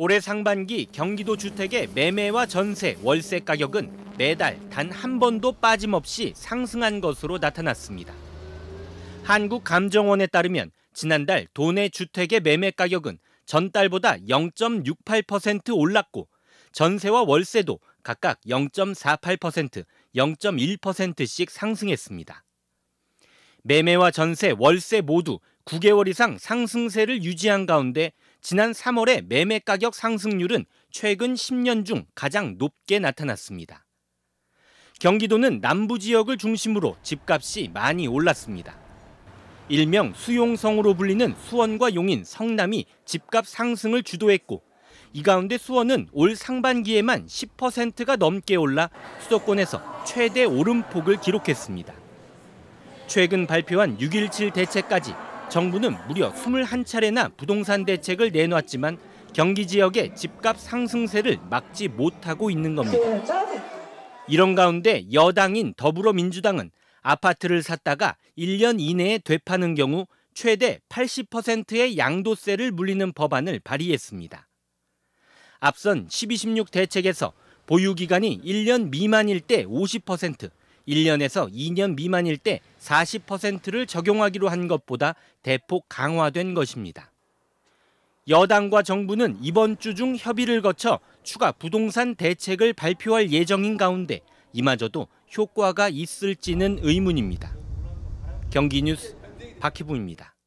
올해 상반기 경기도 주택의 매매와 전세, 월세 가격은 매달 단 한 번도 빠짐없이 상승한 것으로 나타났습니다. 한국감정원에 따르면 지난달 도내 주택의 매매 가격은 전달보다 0.68% 올랐고 전세와 월세도 각각 0.48%, 0.1%씩 상승했습니다. 매매와 전세, 월세 모두 9개월 이상 상승세를 유지한 가운데 지난 3월의 매매 가격 상승률은 최근 10년 중 가장 높게 나타났습니다. 경기도는 남부 지역을 중심으로 집값이 많이 올랐습니다. 일명 수용성으로 불리는 수원과 용인, 성남이 집값 상승을 주도했고 이 가운데 수원은 올 상반기에만 10%가 넘게 올라 수도권에서 최대 오름폭을 기록했습니다. 최근 발표한 6.17 대책까지 정부는 무려 21차례나 부동산 대책을 내놓았지만 경기 지역의 집값 상승세를 막지 못하고 있는 겁니다. 이런 가운데 여당인 더불어민주당은 아파트를 샀다가 1년 이내에 되파는 경우 최대 80%의 양도세를 물리는 법안을 발의했습니다. 앞선 1216 대책에서 보유 기간이 1년 미만일 때 1년에서 2년 미만일 때 40%를 적용하기로 한 것보다 대폭 강화된 것입니다. 여당과 정부는 이번 주 중 협의를 거쳐 추가 부동산 대책을 발표할 예정인 가운데 이마저도 효과가 있을지는 의문입니다. 경기뉴스 박희부입니다.